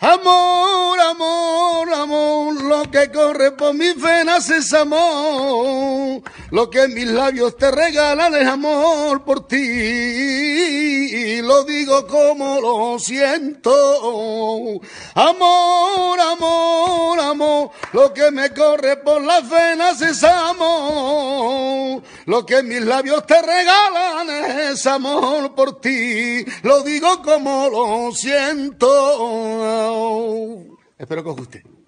Amor, amor, amor, lo que corre por mis venas es amor. Lo que mis labios te regalan es amor por ti. Y lo digo como lo siento. Amor, amor, amor, lo que me corre por las venas es amor. Lo que mis labios te regalan Amor por ti, lo digo como lo siento. Espero que os guste.